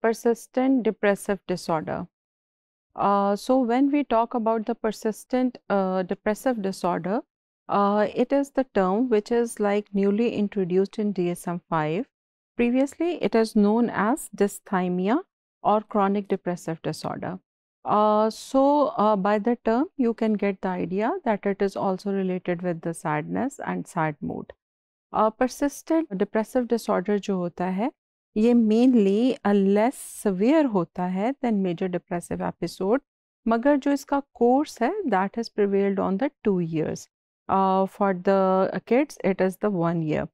persistent depressive disorder. Uh, so, when we talk about the persistent uh, depressive disorder, uh, it is the term which is like newly introduced in DSM-5. Previously, it is known as dysthymia or chronic depressive disorder. Uh, so, uh, by the term, you can get the idea that it is also related with the sadness and sad mood. Uh, persistent depressive disorder जो होता है ये mainly less severe होता है then major depressive episode मगर जो इसका course है that is prevailed on the two years for the kids it is the one year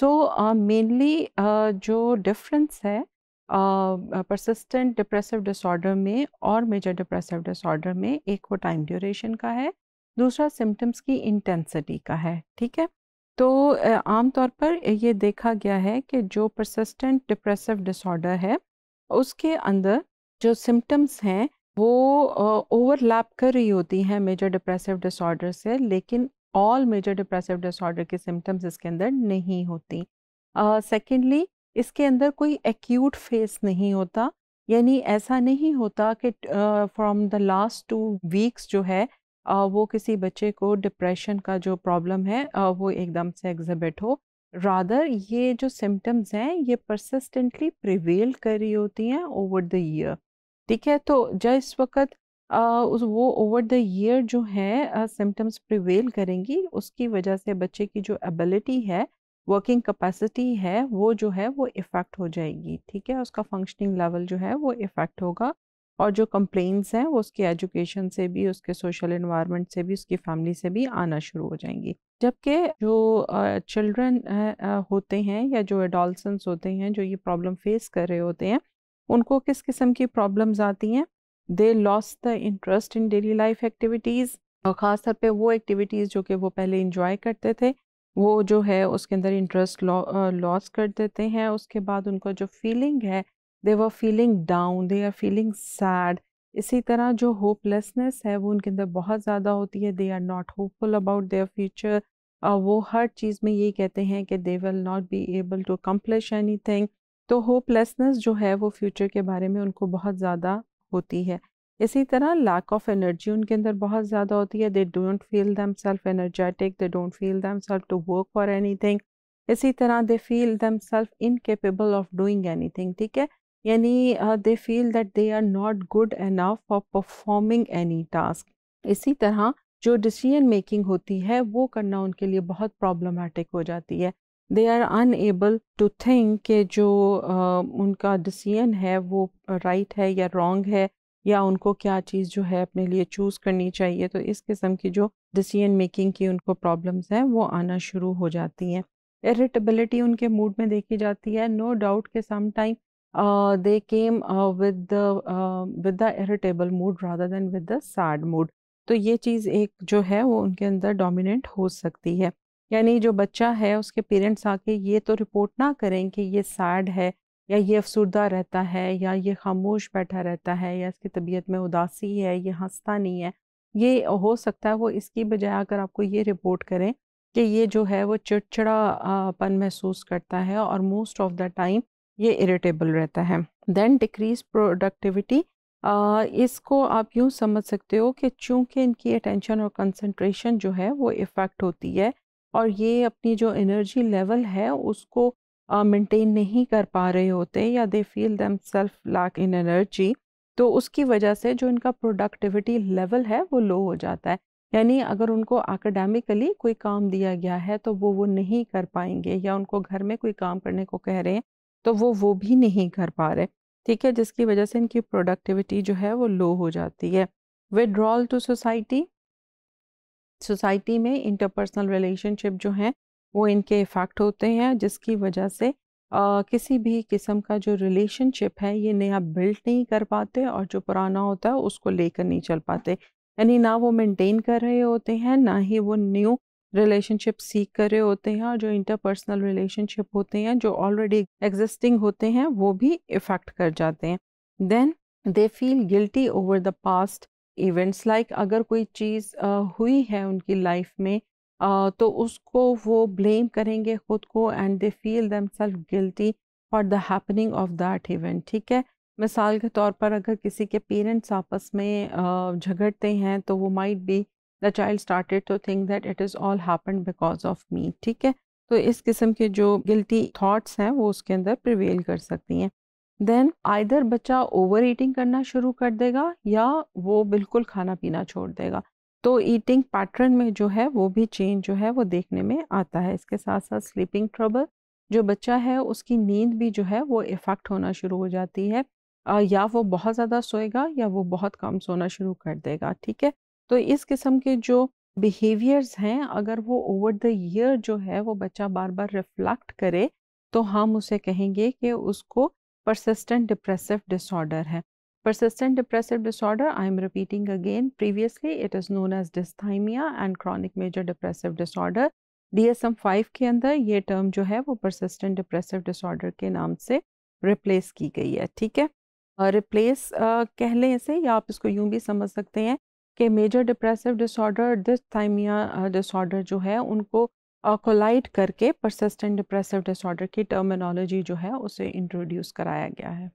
so mainly जो डिफरेंस है परसिस्टेंट डिप्रेसिव डिसऑर्डर में और मेजर डिप्रेसिव डिसऑर्डर में एक वो टाइम ड्यूरेशन का है दूसरा सिम्टम्स की इंटेंसिटी का है ठीक है तो आमतौर पर ये देखा गया है कि जो परसिस्टेंट डिप्रेसिव डिसऑर्डर है उसके अंदर जो सिम्टम्स हैं वो ओवरलैप कर रही होती हैं मेजर डिप्रेसिव डिसऑर्डर से लेकिन ऑल मेजर डिप्रेसिव डिसऑर्डर के सिम्टम्स इसके अंदर नहीं होती सेकेंडली uh, इसके अंदर कोई एक्यूट फेस नहीं होता यानी ऐसा नहीं होता कि from the last two weeks जो है वो किसी बच्चे को डिप्रेशन का जो प्रॉब्लम है वो एकदम से एग्जिबिट हो रादर ये जो सिम्टम्स हैं ये परसिस्टेंटली प्रिवेल कर रही होती हैं ओवर द ईयर ठीक है तो जब इस वक्त उस वो ओवर द ईयर जो है सिम्टम्स प्रिवेल करेंगी उसकी वजह से बच्चे की जो एबिलिटी है वर्किंग कैपेसिटी है वो जो है वो इफ़ेक्ट हो जाएगी ठीक है उसका फंक्शनिंग लेवल जो है वो इफ़ेक्ट होगा और जो कंप्लेंट्स हैं वो उसकी एजुकेशन से भी उसके सोशल इन्वायरमेंट से भी उसकी फैमिली से भी आना शुरू हो जाएंगी जबकि जो चिल्ड्रन होते हैं या जो एडोलसेंस होते हैं जो ये प्रॉब्लम फेस कर रहे होते हैं उनको किस किस्म की प्रॉब्लम्स आती हैं they loss the interest in daily life activities और ख़ास तौर पर वो एक्टिविटीज़ जो कि वो पहले इंजॉय करते थे वो जो है उसके अंदर इंटरेस्ट लॉस कर देते हैं उसके बाद उनका जो फीलिंग है they were feeling down they are feeling sad इसी तरह जो होपलेसनेस है वो उनके अंदर बहुत ज़्यादा होती है they are not hopeful about their future वो हर चीज़ में यही कहते हैं कि they will not be able to accomplish anything तो होपलेसनेस जो है वो फ्यूचर के बारे में उनको बहुत ज़्यादा होती है इसी तरह लैक ऑफ एनर्जी उनके अंदर बहुत ज़्यादा होती है they don't feel themselves energetic they don't feel themselves to work for anything इसी तरह they feel themselves incapable of doing anything ठीक है यानी they feel that they are not good enough for performing any task इसी तरह जो decision making होती है वो करना उनके लिए बहुत प्रॉब्लमेटिक हो जाती है they are unable to think के जो uh, उनका डिसीजन है वो राइट right है या रॉन्ग है या उनको क्या चीज़ जो है अपने लिए चूज़ करनी चाहिए तो इस किस्म की जो डिसीजन मेकिंग की उनको प्रॉब्लम्स हैं वो आना शुरू हो जाती हैं इरिटेबिलिटी उनके मूड में देखी जाती है नो no डाउट के time uh, they came uh, with the uh, with the irritable mood rather than with the sad mood तो ये चीज़ एक जो है वो उनके अंदर डोमिनेंट हो सकती है यानी जो बच्चा है उसके पेरेंट्स आके ये तो रिपोर्ट ना करें कि ये सैड है या ये अफसरदा रहता है या ये खामोश बैठा रहता है या इसकी तबीयत में उदासी है ये हंसता नहीं है ये हो सकता है वो इसकी बजाय अगर आपको ये रिपोर्ट करें कि ये जो है वो चिड़चिड़ापन महसूस करता है और मोस्ट ऑफ द टाइम ये इरिटेबल रहता है देन डिक्रीज प्रोडक्टिविटी इसको आप यूँ समझ सकते हो कि चूंकि इनकी अटेंशन और कंसंट्रेशन जो है वो इफ़ेक्ट होती है और ये अपनी जो एनर्जी लेवल है उसको मेंटेन uh, नहीं कर पा रहे होते या they feel themselves lack in energy तो उसकी वजह से जो इनका प्रोडक्टिविटी लेवल है वो लो हो जाता है यानी अगर उनको एकेडमिकली कोई काम दिया गया है तो वो वो नहीं कर पाएंगे या उनको घर में कोई काम करने को कह रहे हैं तो वो वो भी नहीं कर पा रहे ठीक है जिसकी वजह से इनकी प्रोडक्टिविटी जो है वो लो हो जाती है विड्रॉल टू सोसाइटी सोसाइटी में इंटरपर्सनल रिलेशनशिप जो हैं वो इनके इफ़ेक्ट होते हैं जिसकी वजह से आ, किसी भी किस्म का जो रिलेशनशिप है ये नया बिल्ड नहीं कर पाते और जो पुराना होता है उसको लेकर नहीं चल पाते यानी ना वो मेंटेन कर रहे होते हैं ना ही वो न्यू रिलेशनशिप सीख कर रहे होते हैं और जो इंटरपर्सनल रिलेशनशिप होते हैं जो ऑलरेडी एग्जिस्टिंग होते हैं वो भी इफ़ेक्ट कर जाते हैं then they feel guilty over the past events like अगर कोई चीज़ हुई है उनकी लाइफ में uh, तो उसको वो ब्लेम करेंगे खुद को and they feel themselves guilty for the happening of that event ठीक है मिसाल के तौर पर अगर किसी के पेरेंट्स आपस में झगड़ते हैं तो वो might be the child started to think that it is all happen because of me ठीक है तो इस किस्म के जो गिल्टी थाट्स हैं वो उसके अंदर प्रिवेल कर सकती हैं देन आइधर बच्चा ओवर ईटिंग करना शुरू कर देगा या वो बिल्कुल खाना पीना छोड़ देगा तो ईटिंग पैटर्न में जो है वो भी चेंज जो है वो देखने में आता है इसके साथ साथ स्लीपिंग ट्रबल जो बच्चा है उसकी नींद भी जो है वो इफ़ेक्ट होना शुरू हो जाती है या वो बहुत ज़्यादा सोएगा या वो बहुत कम सोना शुरू कर देगा ठीक है तो इस किस्म के जो बिहेवियर्स हैं अगर वो ओवर द ईयर जो है वो बच्चा बार बार रिफ्लेक्ट करे तो हम उसे कहेंगे कि उसको परसिस्टेंट डिप्रेसिव डिसऑर्डर है persistent depressive disorder I am repeating again previously it is known as dysthymia and chronic major depressive disorder D S M five के अंदर ये टर्म जो है वो परसिस्टेंट डिप्रेसिव डिसऑर्डर के नाम से रिप्लेस की गई है ठीक है रिप्लेस uh, uh, कह लें इसे या आप इसको यूं भी समझ सकते हैं कि major depressive disorder dysthymia disorder जो है उनको कोलाइट uh, करके परसिस्टेंट डिप्रेसिव डिसऑर्डर की टर्मिनोलॉजी जो है उसे इंट्रोड्यूस कराया गया है